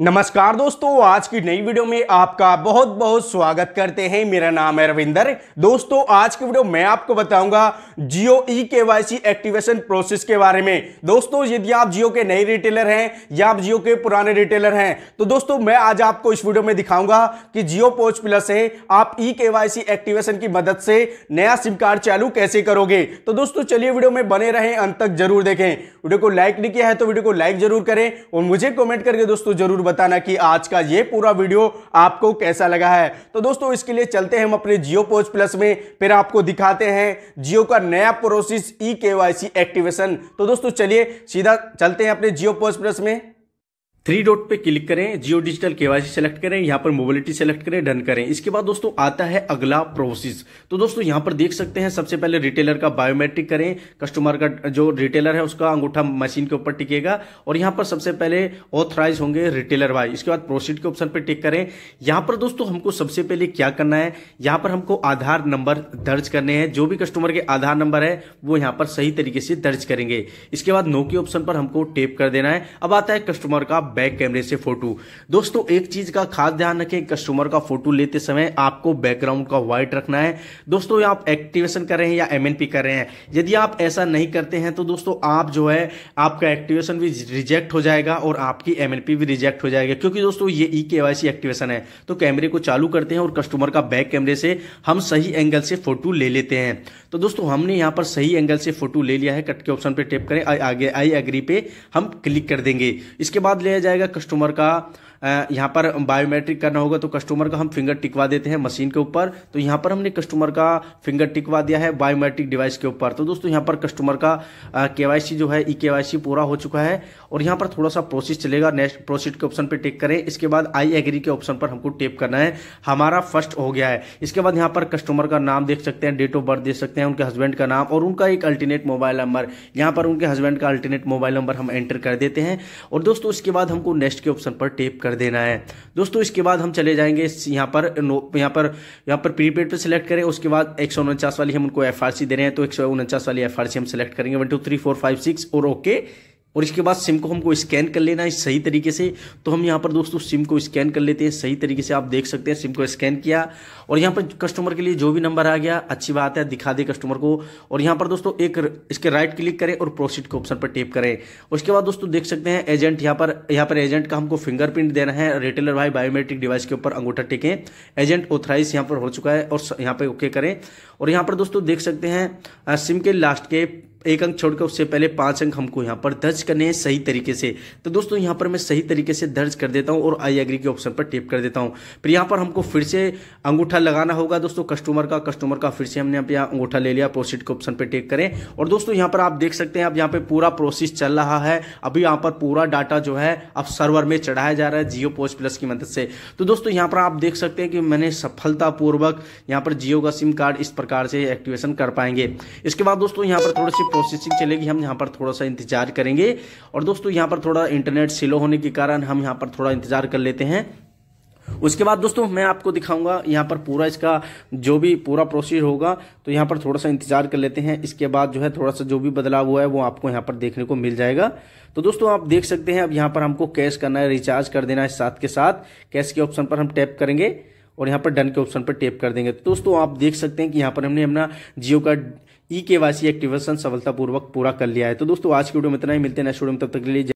नमस्कार दोस्तों आज की नई वीडियो में आपका बहुत बहुत स्वागत करते हैं मेरा नाम है रविंदर दोस्तों आज की वीडियो मैं आपको बताऊंगा जियो ई के वाई सी एक्टिवेशन प्रोसेस के बारे में दोस्तों यदि आप जियो के नए रिटेलर हैं या आप जियो के पुराने रिटेलर हैं तो दोस्तों मैं आज आपको इस वीडियो में दिखाऊंगा कि जियो पोच प्लस है आप ई के वाई सी एक्टिवेशन की मदद से नया सिम कार्ड चालू कैसे करोगे तो दोस्तों चलिए वीडियो में बने रहें अंत तक जरूर देखें वीडियो को लाइक नहीं किया है तो वीडियो को लाइक जरूर करें और मुझे कॉमेंट करके दोस्तों जरूर बताना कि आज का ये पूरा वीडियो आपको कैसा लगा है तो दोस्तों इसके लिए चलते हैं हम अपने जियो पोज प्लस में फिर आपको दिखाते हैं जियो का नया प्रोसेस ई केवाईसी एक्टिवेशन तो दोस्तों चलिए सीधा चलते हैं अपने जियो पोज प्लस में थ्री डॉट पे क्लिक करें जियो डिजिटल केवाईसी सेलेक्ट करें यहाँ पर मोबिलिटी सेलेक्ट करें डन करें इसके बाद दोस्तों आता है अगला प्रोसेस तो दोस्तों यहाँ पर देख सकते हैं सबसे पहले रिटेलर का बायोमेट्रिक करें कस्टमर का जो रिटेलर है उसका अंगूठा मशीन के ऊपर टिकेगा और यहाँ पर सबसे पहले ऑथराइज होंगे रिटेलर वाइज इसके बाद प्रोसीड के ऑप्शन पर टिक करें यहाँ पर दोस्तों हमको सबसे पहले क्या करना है यहाँ पर हमको आधार नंबर दर्ज करने हैं जो भी कस्टमर के आधार नंबर है वो यहाँ पर सही तरीके से दर्ज करेंगे इसके बाद नो के ऑप्शन पर हमको टेप कर देना है अब आता है कस्टमर का बैक कैमरे से फोटो दोस्तों एक चीज का खास ध्यान रखें कस्टमर का फोटो लेते समय आपको बैकग्राउंड का व्हाइट रखना है दोस्तों आप एक्टिवेशन कर रहे हैं या एम कर रहे हैं यदि आप ऐसा नहीं करते हैं तो दोस्तों आप जो है आपका एक्टिवेशन भी रिजेक्ट हो जाएगा और आपकी एम भी रिजेक्ट हो जाएगा क्योंकि दोस्तों ये ई के एक्टिवेशन है तो कैमरे को चालू करते हैं और कस्टमर का बैक कैमरे से हम सही एंगल से फोटो ले लेते हैं तो दोस्तों हमने यहां पर सही एंगल से फोटो ले लिया है कट के ऑप्शन पे टेप करें आगे आई एग्री पे हम क्लिक कर देंगे इसके बाद लिया जाएगा कस्टमर का यहाँ पर बायोमेट्रिक करना होगा तो कस्टमर का हम फिंगर टिकवा देते हैं मशीन के ऊपर तो यहाँ पर हमने कस्टमर का फिंगर टिकवा दिया है बायोमेट्रिक डिवाइस के ऊपर तो दोस्तों यहाँ पर कस्टमर का के जो है ई के पूरा हो चुका है और यहाँ पर थोड़ा सा प्रोसेस चलेगा नेक्स्ट प्रोसीड के ऑप्शन पर टेक करें इसके बाद आई एग्री के ऑप्शन पर हमको टेप करना है हमारा फर्स्ट हो गया है इसके बाद यहाँ पर कस्टमर का नाम देख सकते हैं डेट ऑफ बर्थ देख सकते हैं उनके हस्बैंड का नाम और उनका एक अल्टरनेट मोबाइल नंबर यहाँ पर उनके हस्बैंड का अल्टरनेट मोबाइल नंबर हम एंटर कर देते हैं और दोस्तों इसके बाद हमको नेक्स्ट के ऑप्शन पर टेप कर कर देना है दोस्तों इसके बाद हम चले जाएंगे यहाँ पर यहाँ पर यहाँ पर प्रीपेड पर सिलेक्ट करें उसके बाद एक वाली हम उनको एफ दे रहे हैं तो एक वाली एफ हम सिलेक्ट करेंगे one two three four five six और ओके और इसके बाद सिम को हमको स्कैन कर लेना है सही तरीके से तो हम यहाँ पर दोस्तों सिम को स्कैन कर लेते हैं सही तरीके से आप देख सकते हैं सिम को स्कैन किया और यहाँ पर कस्टमर के लिए जो भी नंबर आ गया अच्छी बात है दिखा दे कस्टमर को और यहाँ पर दोस्तों एक इसके राइट क्लिक करें और प्रोसीड के ऑप्शन पर टेप करें उसके बाद दोस्तों देख सकते हैं एजेंट यहाँ पर यहाँ पर एजेंट का हमको फिंगरप्रिंट देना है रिटेलर भाई बायोमेट्रिक डिवाइस के ऊपर अंगूठा टेकें एजेंट ऑथराइज यहाँ पर हो चुका है और यहाँ पर ओके करें और यहाँ पर दोस्तों देख सकते हैं सिम के लास्ट के एक अंक छोड़कर उससे पहले पांच अंक हमको यहां पर दर्ज करने हैं सही तरीके से तो दोस्तों यहां पर मैं सही तरीके से दर्ज कर देता हूं और आई एग्री के ऑप्शन पर टेप कर देता हूं फिर यहां पर हमको फिर से अंगूठा लगाना होगा दोस्तों कस्टमर का कस्टमर का फिर से हमने यहां अंगूठा ले लिया प्रोसिट के ऑप्शन पर टेप करें और दोस्तों यहाँ पर आप देख सकते हैं अब यहाँ पर पूरा प्रोसेस चल रहा है अभी यहाँ पर पूरा डाटा जो है अब सर्वर में चढ़ाया जा रहा है जियो पोस्ट प्लस की मदद से तो दोस्तों यहाँ पर आप देख सकते हैं कि मैंने सफलतापूर्वक यहाँ पर जियो का सिम कार्ड इस प्रकार से एक्टिवेशन कर पाएंगे इसके बाद दोस्तों यहाँ पर थोड़ी सी प्रोसेसिंग चलेगी हम यहाँ पर थोड़ा सा इंतजार करेंगे और दोस्तों यहाँ पर थोड़ा इंटरनेट स्लो होने के कारण हम यहाँ पर थोड़ा इंतजार कर लेते हैं उसके बाद दोस्तों मैं आपको दिखाऊंगा यहाँ पर पूरा इसका जो भी पूरा प्रोसेस होगा तो यहाँ पर थोड़ा सा इंतजार कर लेते हैं इसके बाद जो है थोड़ा सा जो भी बदलाव हुआ है वो आपको यहाँ पर देखने को मिल जाएगा तो दोस्तों आप देख सकते हैं अब यहाँ पर हमको कैश करना है रिचार्ज कर देना है साथ के साथ कैश के ऑप्शन पर हम टैप करेंगे और यहाँ पर डन के ऑप्शन पर टैप कर देंगे तो दोस्तों आप देख सकते हैं कि यहाँ पर हमने अपना जियो का ई के वासी एक्टिवेशन सफलतापूर्वक पूरा कर लिया है तो दोस्तों आज की वीडियो में इतना ही मिलते हैं नेक्स्ट वीडियो में तब तक के लिए